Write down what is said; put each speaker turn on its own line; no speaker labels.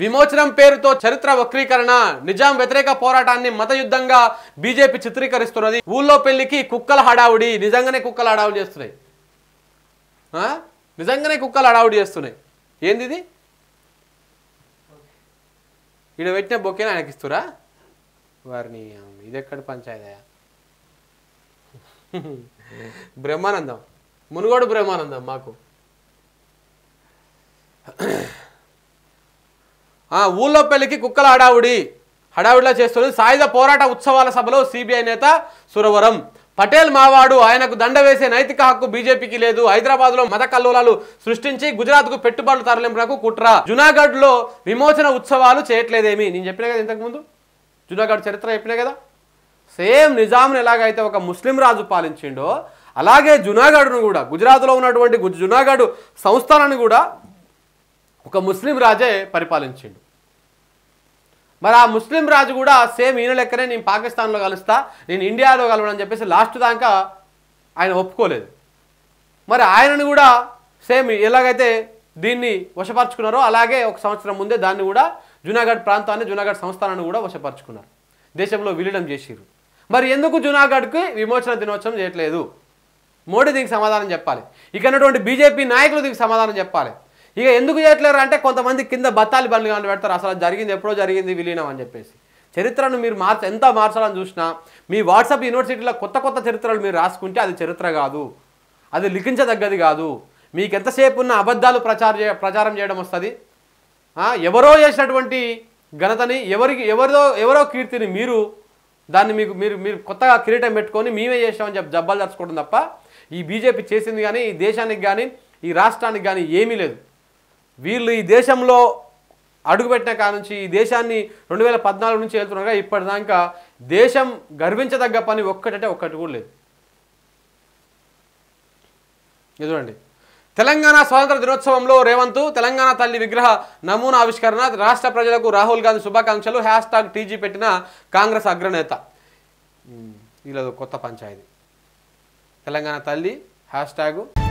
విమోచనం పేరుతో చరిత్ర వక్రీకరణ నిజాం వ్యతిరేక పోరాటాన్ని మత యుద్ధంగా బీజేపీ చిత్రీకరిస్తున్నది ఊళ్ళో పెళ్లికి కుక్కల హడావుడి నిజంగానే కుక్కల హడావుడి చేస్తున్నాయి నిజంగానే కుక్కలు హడావుడి చేస్తున్నాయి ఏంది ఈడ పెట్టిన బొక్కేనా ఆయనకి ఇస్తురా వారిని ఇది ఎక్కడ పంచాయతయా బ్రహ్మానందం మునుగోడు బ్రహ్మానందం మాకు ఊళ్ళో పెళ్లికి కుక్కల హడావుడి హడావుడిలా చేస్తుంది సాయుధ పోరాట ఉత్సవాల సభలో సిబిఐ నేత సురవరం పటేల్ మావాడు ఆయనకు దండ వేసే నైతిక హక్కు బీజేపీకి లేదు హైదరాబాద్ లో మత కల్లోలాలు సృష్టించి గుజరాత్ కు పెట్టుబడులు తరలింపునకు కుట్ర జునాగఢ్ లో విమోచన ఉత్సవాలు చేయట్లేదేమి నేను చెప్పినా కదా ఇంతకుముందు జునాగఢ్ చరిత్ర చెప్పినా కదా సేమ్ నిజాంను ఎలాగైతే ఒక ముస్లిం రాజు పాలించిండో అలాగే జునాగఢ్ను కూడా గుజరాత్లో ఉన్నటువంటి జునాగఢ్ సంస్థానాన్ని కూడా ఒక ముస్లిం రాజే పరిపాలించిండు మరి ఆ ముస్లిం రాజు కూడా సేమ్ ఈయన లెక్కనే నేను పాకిస్తాన్లో కలుస్తా నేను ఇండియాలో కలవనని చెప్పేసి లాస్ట్ దాకా ఆయన ఒప్పుకోలేదు మరి ఆయనను కూడా సేమ్ ఎలాగైతే దీన్ని వశపరుచుకున్నారో అలాగే ఒక సంవత్సరం ముందే దాన్ని కూడా జూనాగఢ్ ప్రాంతాన్ని జూనాగఢ్ సంస్థానాన్ని కూడా వశపరుచుకున్నారు దేశంలో విలీనం చేసిరు మరి ఎందుకు జూనాగఢ్కి విమోచన దినోత్సవం చేయట్లేదు మోడీ దీనికి సమాధానం చెప్పాలి ఇక్కడ బీజేపీ నాయకులు దీనికి సమాధానం చెప్పాలి ఇక ఎందుకు చేయట్లేరు అంటే కొంతమంది కింద బత్తాలి బండ్లు కానీ పెడతారు అసలు జరిగింది ఎప్పుడో జరిగింది విలీనం అని చెప్పేసి చరిత్రను మీరు మార్చ ఎంత మార్చాలని చూసినా మీ వాట్సాప్ యూనివర్సిటీలో కొత్త కొత్త చరిత్రలు మీరు రాసుకుంటే అది చరిత్ర కాదు అది లిఖించదగ్గది కాదు మీకు ఎంతసేపు ఉన్న అబద్ధాలు ప్రచార ప్రచారం చేయడం వస్తుంది ఎవరో చేసినటువంటి ఘనతని ఎవరికి ఎవరిదో ఎవరో కీర్తిని మీరు దాన్ని మీకు మీరు మీరు కొత్తగా కిరీటం పెట్టుకొని మేమే చేసామని చెప్పి జబ్బాలు తెచ్చుకోవడం తప్ప ఈ బీజేపీ చేసింది కానీ ఈ దేశానికి కానీ ఈ రాష్ట్రానికి కానీ ఏమీ లేదు వీళ్ళు ఈ దేశంలో అడుగుపెట్టిన కాడ నుంచి ఈ దేశాన్ని రెండు వేల పద్నాలుగు నుంచి వెళ్తున్నాగా ఇప్పటిదాకా దేశం గర్వించదగ్గ పని ఒక్కటంటే ఒక్కటి కూడా లేదు చూడండి తెలంగాణ స్వాతంత్ర దినోత్సవంలో రేవంత్ తెలంగాణ తల్లి విగ్రహ నమూనా ఆవిష్కరణ రాష్ట్ర ప్రజలకు రాహుల్ గాంధీ శుభాకాంక్షలు హ్యాష్ ట్యాగ్ టీజీ పెట్టిన కాంగ్రెస్ అగ్రనేత ఇలా కొత్త పంచాయతీ తెలంగాణ తల్లి హ్యాష్ ట్యాగు